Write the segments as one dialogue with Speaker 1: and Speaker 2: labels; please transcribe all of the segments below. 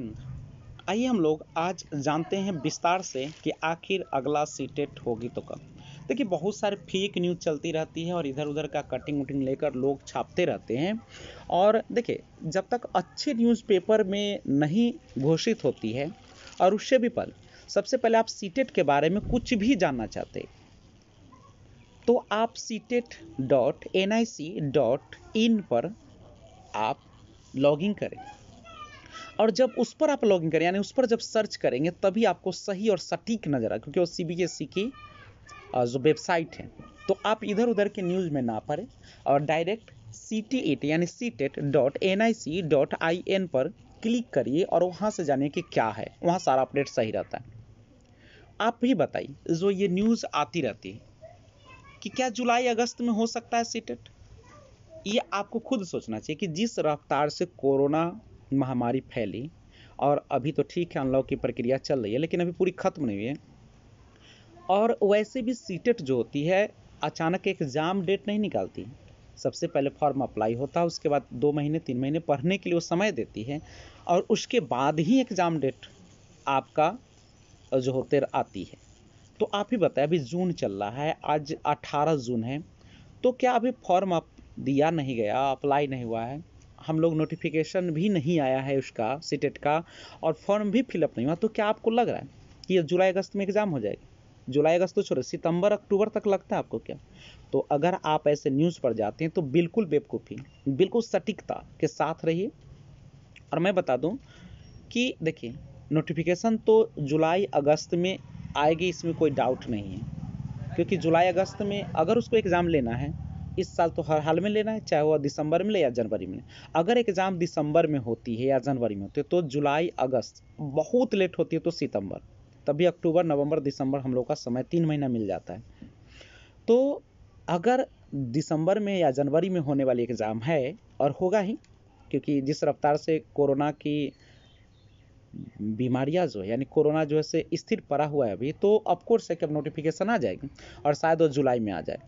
Speaker 1: आइए हम लोग आज जानते हैं विस्तार से कि आखिर अगला सीटेट होगी तो कब देखिए बहुत सारे फेक न्यूज़ चलती रहती है और इधर उधर का कटिंग उटिंग लेकर लोग छापते रहते हैं और देखिए जब तक अच्छे न्यूज़पेपर में नहीं घोषित होती है और उससे भी पल सबसे पहले आप सीटेट के बारे में कुछ भी जानना चाहते तो आप CTET dot N I C dot in पर आप लॉगिन करें और जब उस पर आप लॉगिन करें यानी उस पर जब सर्च करेंगे तभी आपको सही और सटीक नज़र आए क्योंकि वो सी बी एस ई की जो वेबसाइट है तो आप इधर उधर के न्यूज़ में ना पड़े और डायरेक्ट सी टी एट यानी C TET N I C C dot I पर क्लिक करिए और वहाँ से जानिए कि क्या है वहाँ सारा अपडेट सही रहता है आप भी बताइए जो ये न्यूज़ आती रहती है कि क्या जुलाई अगस्त में हो सकता है सीटेट ये आपको खुद सोचना चाहिए कि जिस रफ्तार से कोरोना महामारी फैली और अभी तो ठीक है अनलॉक की प्रक्रिया चल रही है लेकिन अभी पूरी ख़त्म नहीं हुई है और वैसे भी सीटेट e जो होती है अचानक एग्ज़ाम डेट नहीं निकालती सबसे पहले फॉर्म अप्लाई होता है उसके बाद दो महीने तीन महीने पढ़ने के लिए वो समय देती है और उसके बाद ही एग्ज़ाम डेट आपका जो होते आती है तो आप ही बताएं अभी जून चल रहा है आज 18 जून है तो क्या अभी फॉर्म आप दिया नहीं गया अप्लाई नहीं हुआ है हम लोग नोटिफिकेशन भी नहीं आया है उसका सीटेट e का और फॉर्म भी फिलअप नहीं हुआ तो क्या आपको लग रहा है कि जुलाई अगस्त में एग्ज़ाम हो जाएगी जुलाई अगस्त तो छोड़ो सितंबर अक्टूबर तक लगता है आपको क्या तो अगर आप ऐसे न्यूज़ पर जाते हैं तो बिल्कुल बेवकूफ़ी बिल्कुल सटीकता के साथ रहिए और मैं बता दूं कि देखिए नोटिफिकेशन तो जुलाई अगस्त में आएगी इसमें कोई डाउट नहीं है क्योंकि जुलाई अगस्त में अगर उसको एग्ज़ाम लेना है इस साल तो हर हाल में लेना है चाहे वो दिसंबर में ले या जनवरी में अगर एग्ज़ाम दिसंबर में होती है या जनवरी में होती है तो जुलाई अगस्त बहुत लेट होती है तो सितंबर तभी अक्टूबर नवंबर दिसंबर हम लोग का समय तीन महीना मिल जाता है तो अगर दिसंबर में या जनवरी में होने वाली एग्ज़ाम है और होगा ही क्योंकि जिस रफ्तार से कोरोना की बीमारियां जो है यानी कोरोना जो है से स्थिर पड़ा हुआ है अभी तो ऑफकोर्स है कि अब नोटिफिकेशन आ जाएगी और शायद वो जुलाई में आ जाए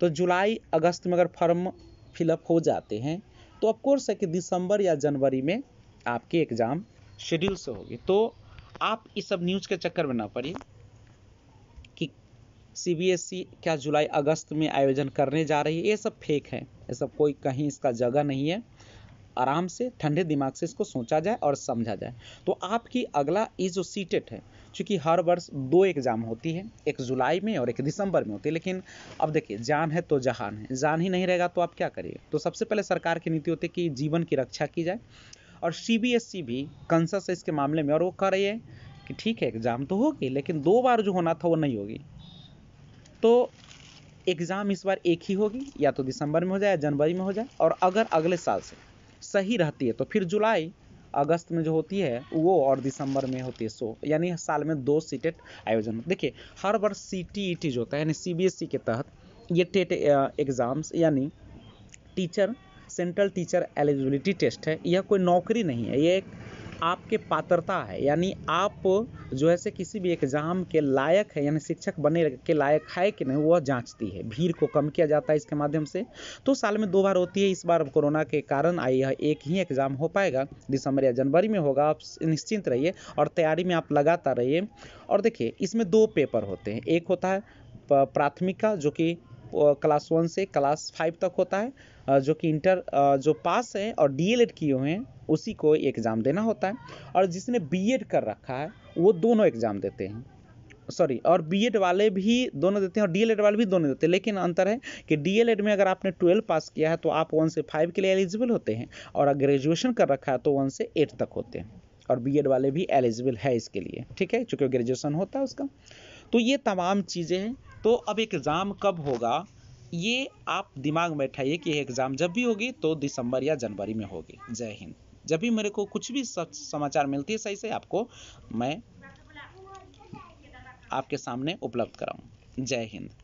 Speaker 1: तो जुलाई अगस्त में अगर फॉर्म फिलअप हो जाते हैं तो ऑफकोर्स है कि दिसंबर या जनवरी में आपके एग्ज़ाम शेड्यूल से होगी तो आप इस सब न्यूज़ के चक्कर में ना पड़िए कि सीबीएसई e क्या जुलाई अगस्त में आयोजन करने जा रही है ये सब फेक है ये सब कोई कहीं इसका जगह नहीं है आराम से ठंडे दिमाग से इसको सोचा जाए और समझा जाए तो आपकी अगला ये जो सीटेट है चूँकि हर वर्ष दो एग्ज़ाम होती है एक जुलाई में और एक दिसंबर में होती है लेकिन अब देखिए जान है तो जहान है जान ही नहीं रहेगा तो आप क्या करिए तो सबसे पहले सरकार की नीति होती है कि जीवन की रक्षा की जाए और सी e भी कंसस है इसके मामले में और वो कह रही है कि ठीक है एग्ज़ाम तो होगी लेकिन दो बार जो होना था वो नहीं होगी तो एग्ज़ाम इस बार एक ही होगी या तो दिसंबर में हो जाए जनवरी में हो जाए और अगर अगले साल से सही रहती है तो फिर जुलाई अगस्त में जो होती है वो और दिसंबर में होती है सो यानी साल में दो सीटेट आयोजन देखिए हर वर्ष सी टी ई टी जो होता है यानी सी बी एस ई के तहत ये टेट एग्ज़ाम्स यानी teacher central teacher eligibility test है यह कोई नौकरी नहीं है ये एक आपके पात्रता है यानी आप जो है से किसी भी एग्ज़ाम के लायक है यानी शिक्षक बने के लायक है कि नहीं वह जांचती है भीड़ को कम किया जाता है इसके माध्यम से तो साल में दो बार होती है इस बार कोरोना के कारण आई है एक ही एग्ज़ाम हो पाएगा दिसंबर या जनवरी में होगा आप निश्चिंत रहिए और तैयारी में आप लगातार रहिए और देखिए इसमें दो पेपर होते हैं एक होता है प्राथमिका जो कि क्लास वन से क्लास फाइव तक होता है जो कि इंटर जो पास है और डीएलएड किए हुए हैं उसी को एग्ज़ाम देना होता है और जिसने बीएड कर रखा है वो दोनों एग्ज़ाम देते हैं सॉरी और बीएड वाले भी दोनों देते हैं और डीएलएड वाले भी दोनों देते हैं लेकिन अंतर है कि डीएलएड में अगर आपने ट्वेल्व पास किया है तो आप वन से फाइव के लिए एलिजिबल होते हैं और अगर ग्रेजुएशन कर रखा है तो वन से एट तक होते हैं और बीएड वाले भी एलिजिबल है इसके लिए ठीक है चूँकि ग्रेजुएसन होता है उसका तो ये तमाम चीज़ें हैं तो अब एग्ज़ाम कब होगा ये आप दिमाग में बैठाइए कि एग्ज़ाम जब भी होगी तो दिसंबर या जनवरी में होगी जय हिंद जब भी मेरे को कुछ भी समाचार मिलती है सही से आपको मैं आपके सामने उपलब्ध कराऊँ जय हिंद